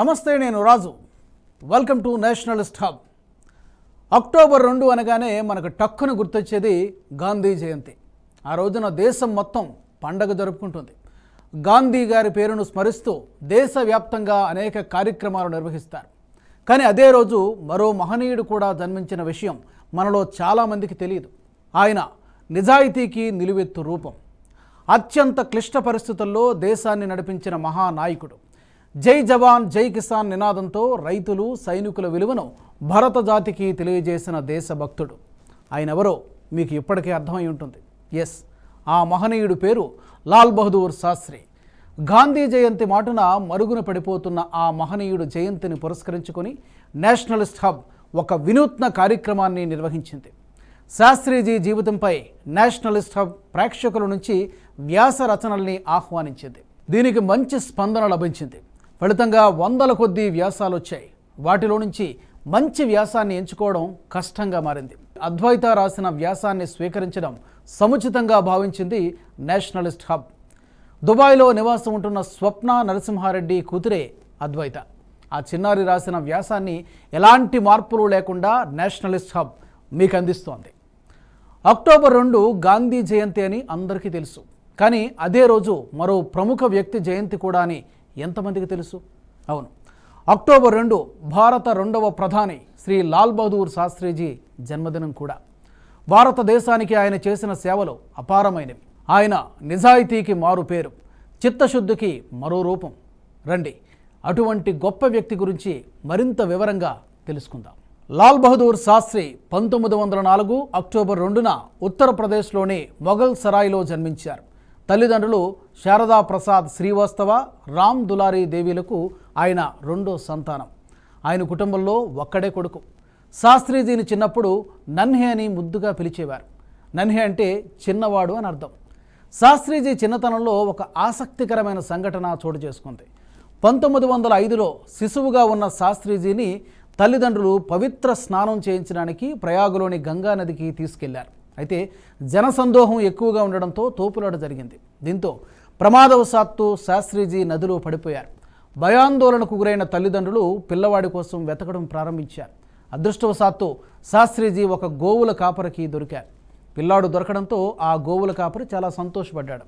నమస్తే నేను Raju welcome to nationalist hub October రెండు అనగానే మనకు టక్కును గుర్తొచ్చేది గాంధీ జయంతి ఆ రోజున దేశం మొత్తం పండగ జరుపుకుంటుంది గాంధీ గారి పేరును స్మరిస్తూ దేశవ్యాప్తంగా అనేక కార్యక్రమాలు నిర్వహిస్తారు కానీ అదే రోజు మరో మహనీయుడు కూడా జన్మించిన విషయం మనలో చాలామందికి తెలియదు ఆయన నిజాయితీకి నిలువెత్తు రూపం అత్యంత క్లిష్ట పరిస్థితుల్లో దేశాన్ని నడిపించిన మహానాయకుడు జై జవాన్ జై కిసాన్ నినాదంతో రైతులు సైనికుల విలువను భరత జాతికి తెలియజేసిన దేశభక్తుడు ఆయన ఎవరో మీకు ఇప్పటికే అర్థమై ఉంటుంది ఎస్ ఆ మహనీయుడు పేరు లాల్ బహదూర్ శాస్త్రి గాంధీ జయంతి మాటున మరుగున పడిపోతున్న ఆ మహనీయుడు జయంతిని పురస్కరించుకొని నేషనలిస్ట్ హబ్ ఒక వినూత్న కార్యక్రమాన్ని నిర్వహించింది శాస్త్రీజీ జీవితంపై నేషనలిస్ట్ హబ్ ప్రేక్షకుల నుంచి వ్యాస రచనల్ని ఆహ్వానించింది దీనికి మంచి స్పందన లభించింది ఫలితంగా వందల కొద్దీ వ్యాసాలు వచ్చాయి వాటిలో నుంచి మంచి వ్యాసాన్ని ఎంచుకోవడం కష్టంగా మారింది అద్వైత రాసిన వ్యాసాన్ని స్వీకరించడం సముచితంగా భావించింది నేషనలిస్ట్ హబ్ దుబాయ్లో నివాసం ఉంటున్న స్వప్న నరసింహారెడ్డి కూతురే అద్వైత ఆ చిన్నారి రాసిన వ్యాసాన్ని ఎలాంటి మార్పులు లేకుండా నేషనలిస్ట్ హబ్ మీకు అందిస్తోంది అక్టోబర్ రెండు గాంధీ జయంతి అని అందరికీ తెలుసు కానీ అదే రోజు మరో ప్రముఖ వ్యక్తి జయంతి కూడా అని ఎంతమందికి తెలుసు అవును అక్టోబర్ రెండు భారత రెండవ ప్రధాని శ్రీ లాల్ బహదూర్ శాస్త్రిజీ జన్మదినం కూడా భారతదేశానికి ఆయన చేసిన సేవలు అపారమైనవి ఆయన నిజాయితీకి మారు పేరు చిత్తశుద్ధికి మరో రూపం రండి అటువంటి గొప్ప వ్యక్తి గురించి మరింత వివరంగా తెలుసుకుందాం లాల్ బహదూర్ శాస్త్రి పంతొమ్మిది వందల నాలుగు అక్టోబర్ రెండున ఉత్తరప్రదేశ్లోని మొఘల్ సరాయిలో జన్మించారు తల్లిదండ్రులు శారదా ప్రసాద్ శ్రీవాస్తవ రామ్ దులారీ దేవీలకు ఆయన రెండో సంతానం ఆయన కుటుంబంలో ఒక్కడే కొడుకు శాస్త్రీజీని చిన్నప్పుడు నన్హే అని ముద్దుగా పిలిచేవారు నన్హే అంటే చిన్నవాడు అని అర్థం శాస్త్రీజీ చిన్నతనంలో ఒక ఆసక్తికరమైన సంఘటన చోటు చేసుకుంది పంతొమ్మిది వందల ఐదులో శిశువుగా ఉన్న శాస్త్రీజీని తల్లిదండ్రులు పవిత్ర స్నానం చేయించడానికి ప్రయాగలోని గంగానదికి తీసుకెళ్లారు అయితే జనసందోహం ఎక్కువగా ఉండడంతో తోపులాట జరిగింది దీంతో ప్రమాదవశాత్తు శాస్త్రీజీ నదిలో పడిపోయారు భయాందోళనకు గురైన తల్లిదండ్రులు పిల్లవాడి కోసం వెతకడం ప్రారంభించారు అదృష్టవశాత్తు శాస్త్రీజీ ఒక గోవుల కాపరికి దొరికారు పిల్లాడు దొరకడంతో ఆ గోవుల కాపరి చాలా సంతోషపడ్డాడు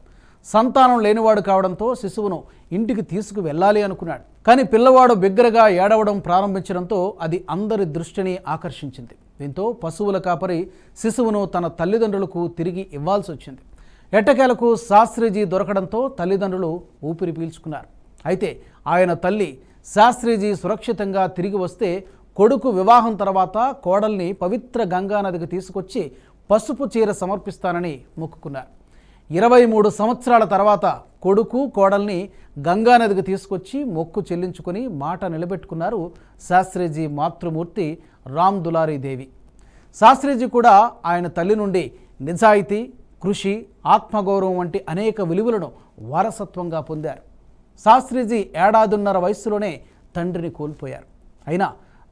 సంతానం లేనివాడు కావడంతో శిశువును ఇంటికి తీసుకు వెళ్ళాలి అనుకున్నాడు కానీ పిల్లవాడు బిగ్గరగా ఏడవడం ప్రారంభించడంతో అది అందరి దృష్టిని ఆకర్షించింది దీంతో పశువుల కాపరి శిశువును తన తల్లిదండ్రులకు తిరిగి ఇవ్వాల్సి వచ్చింది ఎట్టకేలకు శాస్త్రీజీ దొరకడంతో తల్లిదండ్రులు ఊపిరి పీల్చుకున్నారు అయితే ఆయన తల్లి శాస్త్రీజీ సురక్షితంగా తిరిగి వస్తే కొడుకు వివాహం తర్వాత కోడల్ని పవిత్ర గంగానదికి తీసుకొచ్చి పసుపు చీర సమర్పిస్తానని మొక్కుకున్నారు ఇరవై మూడు సంవత్సరాల తర్వాత కొడుకు కోడల్ని గంగానదికి తీసుకొచ్చి మొక్కు చెల్లించుకుని మాట నిలబెట్టుకున్నారు శాస్త్రీజీ మాతృమూర్తి రామ్ దులారీ దేవి శాస్త్రిజీ కూడా ఆయన తల్లి నుండి నిజాయితీ కృషి ఆత్మగౌరవం వంటి అనేక విలువలను వారసత్వంగా పొందారు శాస్త్రిజీ ఏడాదిన్నర వయస్సులోనే తండ్రిని కోల్పోయారు అయినా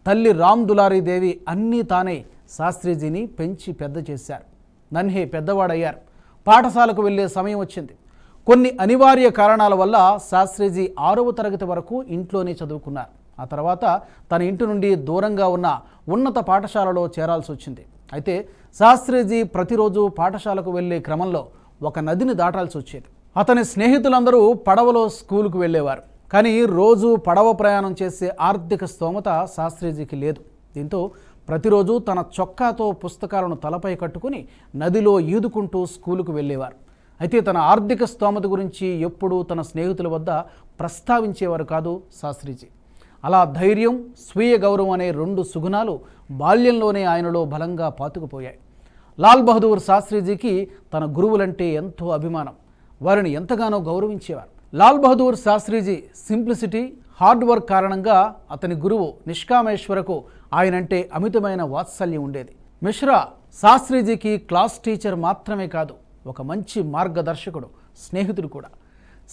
తల్లి రామ్ దులారీ దేవి అన్నీ తానే శాస్త్రిజీని పెంచి పెద్ద చేశారు నన్హే పెద్దవాడయ్యారు పాఠశాలకు వెళ్ళే సమయం వచ్చింది కొన్ని అనివార్య కారణాల వల్ల శాస్త్రిజీ ఆరవ తరగతి వరకు ఇంట్లోనే చదువుకున్నారు ఆ తర్వాత తన ఇంటి నుండి దూరంగా ఉన్న ఉన్నత పాఠశాలలో చేరాల్సి వచ్చింది అయితే శాస్త్రిజీ ప్రతిరోజు పాఠశాలకు వెళ్ళే క్రమంలో ఒక నదిని దాటాల్సి వచ్చేది అతని స్నేహితులందరూ పడవలో స్కూలుకు వెళ్ళేవారు కానీ రోజు పడవ ప్రయాణం చేసే ఆర్థిక స్తోమత శాస్త్రిజీకి లేదు దీంతో ప్రతిరోజు తన చొక్కాతో పుస్తకాలను తలపై కట్టుకుని నదిలో ఈదుకుంటూ స్కూలుకు వెళ్ళేవారు అయితే తన ఆర్థిక స్తోమత గురించి ఎప్పుడూ తన స్నేహితుల వద్ద ప్రస్తావించేవారు కాదు శాస్త్రిజీ అలా ధైర్యం స్వీయ గౌరవం అనే రెండు సుగుణాలు బాల్యంలోనే ఆయనలో బలంగా పాతుకుపోయాయి లాల్ బహదూర్ శాస్త్రిజీకి తన గురువులంటే ఎంతో అభిమానం వారిని ఎంతగానో గౌరవించేవారు Lal Bahadur Shastriji simplicity hard work కారణంగా అతని గురువు నిష్కామేశ్వరకు ఆయనంటే అమితమైన వాత్సల్యం ఉండేది మిశ్రా శాస్త్రిజీకి క్లాస్ టీచర్ మాత్రమే కాదు ఒక మంచి మార్గదర్శకుడు స్నేహితుడు కూడా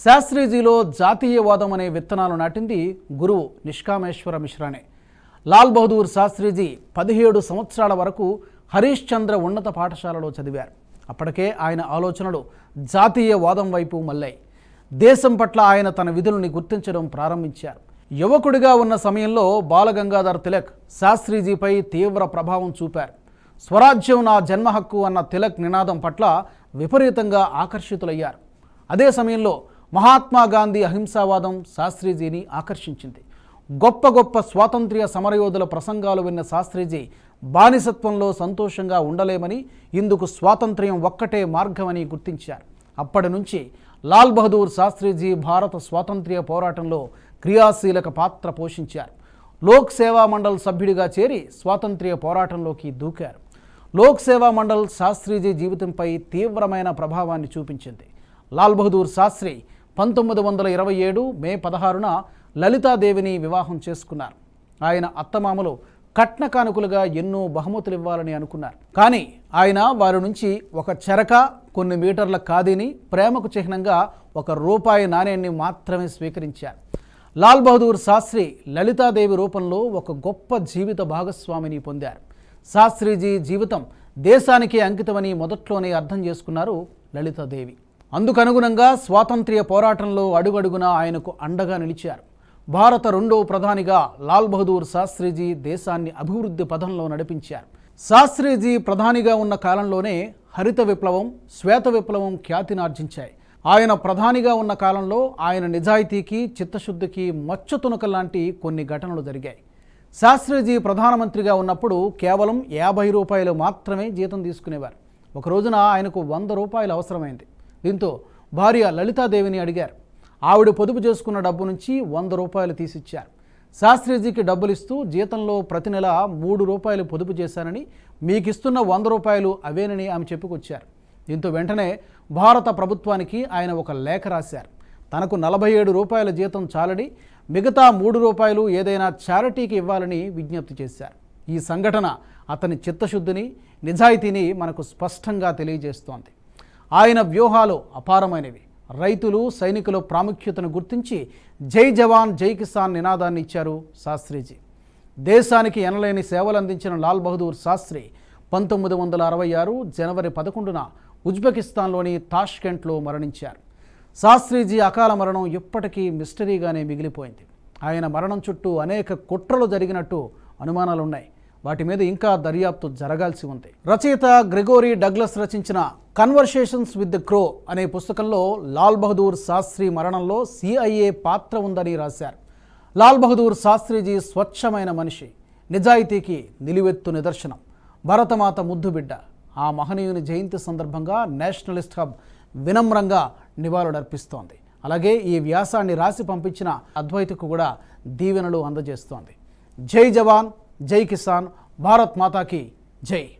శాస్త్రీజీలో జాతీయవాదం అనే విత్తనాలు నాటింది గురువు నిష్కామేశ్వర మిశ్రానే లాల్ బహదూర్ శాస్త్రీజీ పదిహేడు సంవత్సరాల వరకు హరీష్ చంద్ర ఉన్నత పాఠశాలలో చదివారు అప్పటికే ఆయన ఆలోచనలు జాతీయవాదం వైపు మళ్ళాయి దేశం పట్ల ఆయన తన విధులని గుర్తించడం ప్రారంభించారు యువకుడిగా ఉన్న సమయంలో బాలగంగాధర్ తిలక్ శాస్త్రీజీపై తీవ్ర ప్రభావం చూపారు స్వరాజ్యం నా జన్మ హక్కు అన్న తిలక్ నినాదం పట్ల విపరీతంగా ఆకర్షితులయ్యారు అదే సమయంలో మహాత్మా గాంధీ అహింసావాదం శాస్త్రీజీని ఆకర్షించింది గొప్ప గొప్ప స్వాతంత్ర్య సమరయోధుల ప్రసంగాలు విన్న శాస్త్రీజీ బానిసత్వంలో సంతోషంగా ఉండలేమని ఇందుకు స్వాతంత్ర్యం ఒక్కటే మార్గమని గుర్తించారు అప్పటి నుంచి లాల్ బహదూర్ శాస్త్రీజీ భారత స్వాతంత్ర్య పోరాటంలో క్రియాశీలక పాత్ర పోషించారు లోక్ సేవా మండల్ సభ్యుడిగా చేరి స్వాతంత్ర్య పోరాటంలోకి దూకారు లోక్ సేవా మండల్ శాస్త్రీజీ జీవితంపై తీవ్రమైన ప్రభావాన్ని చూపించింది లాల్ బహదూర్ శాస్త్రి పంతొమ్మిది వందల ఇరవై ఏడు మే పదహారున లలితాదేవిని వివాహం చేసుకున్నారు ఆయన అత్తమామలు కట్న కానుకలుగా ఎన్నో బహుమతులు ఇవ్వాలని అనుకున్నారు కానీ ఆయన వారి నుంచి ఒక చెరక కొన్ని మీటర్ల ఖాదీని ప్రేమకు చిహ్నంగా ఒక రూపాయి నాణ్యాన్ని మాత్రమే స్వీకరించారు లాల్ బహదూర్ శాస్త్రి లలితాదేవి రూపంలో ఒక గొప్ప జీవిత భాగస్వామిని పొందారు శాస్త్రీజీ జీవితం దేశానికి అంకితమని మొదట్లోనే అర్థం చేసుకున్నారు లలితాదేవి అందుకనుగుణంగా స్వాతంత్ర్య పోరాటంలో అడుగడుగున ఆయనకు అండగా నిలిచారు భారత రెండో ప్రధానిగా లాల్ బహదూర్ శాస్త్రీజీ దేశాన్ని అభివృద్ధి పథంలో నడిపించారు శాస్త్రీజీ ప్రధానిగా ఉన్న కాలంలోనే హరిత విప్లవం శ్వేత విప్లవం ఖ్యాతినార్జించాయి ఆయన ప్రధానిగా ఉన్న కాలంలో ఆయన నిజాయితీకి చిత్తశుద్ధికి తునక లాంటి కొన్ని ఘటనలు జరిగాయి శాస్త్రీజీ ప్రధానమంత్రిగా ఉన్నప్పుడు కేవలం యాభై రూపాయలు మాత్రమే జీతం తీసుకునేవారు ఒక రోజున ఆయనకు వంద రూపాయలు అవసరమైంది దీంతో భార్య లలితాదేవిని అడిగారు ఆవిడ పొదుపు చేసుకున్న డబ్బు నుంచి వంద రూపాయలు తీసిచ్చారు శాస్త్రీజీకి డబ్బులు ఇస్తూ జీతంలో ప్రతి నెల మూడు రూపాయలు పొదుపు చేశానని మీకిస్తున్న వంద రూపాయలు అవేనని ఆమె చెప్పుకొచ్చారు దీంతో వెంటనే భారత ప్రభుత్వానికి ఆయన ఒక లేఖ రాశారు తనకు నలభై ఏడు రూపాయల జీతం చాలని మిగతా మూడు రూపాయలు ఏదైనా చారిటీకి ఇవ్వాలని విజ్ఞప్తి చేశారు ఈ సంఘటన అతని చిత్తశుద్ధిని నిజాయితీని మనకు స్పష్టంగా తెలియజేస్తోంది ఆయన వ్యూహాలు అపారమైనవి రైతులు సైనికుల ప్రాముఖ్యతను గుర్తించి జై జవాన్ జై కిసాన్ నినాదాన్ని ఇచ్చారు శాస్త్రిజీ దేశానికి ఎనలేని సేవలు అందించిన లాల్ బహదూర్ శాస్త్రి పంతొమ్మిది వందల అరవై ఆరు జనవరి పదకొండున ఉజ్బెకిస్తాన్లోని తాష్కెంట్లో మరణించారు శాస్త్రిజీ అకాల మరణం ఇప్పటికీ మిస్టరీగానే మిగిలిపోయింది ఆయన మరణం చుట్టూ అనేక కుట్రలు జరిగినట్టు అనుమానాలున్నాయి వాటి మీద ఇంకా దర్యాప్తు జరగాల్సి ఉంది రచయిత గ్రెగోరీ డగ్లస్ రచించిన కన్వర్సేషన్స్ విత్ క్రో అనే పుస్తకంలో లాల్ బహదూర్ శాస్త్రి మరణంలో సిఐఏ పాత్ర ఉందని రాశారు లాల్ బహదూర్ శాస్త్రిజీ స్వచ్ఛమైన మనిషి నిజాయితీకి నిలువెత్తు నిదర్శనం భరతమాత ముద్దుబిడ్డ ఆ మహనీయుని జయంతి సందర్భంగా నేషనలిస్ట్ హబ్ వినమ్రంగా నివాళులర్పిస్తోంది అలాగే ఈ వ్యాసాన్ని రాసి పంపించిన అద్వైతకు కూడా దీవెనలు అందజేస్తోంది జై జవాన్ जय किसान भारत माता की जय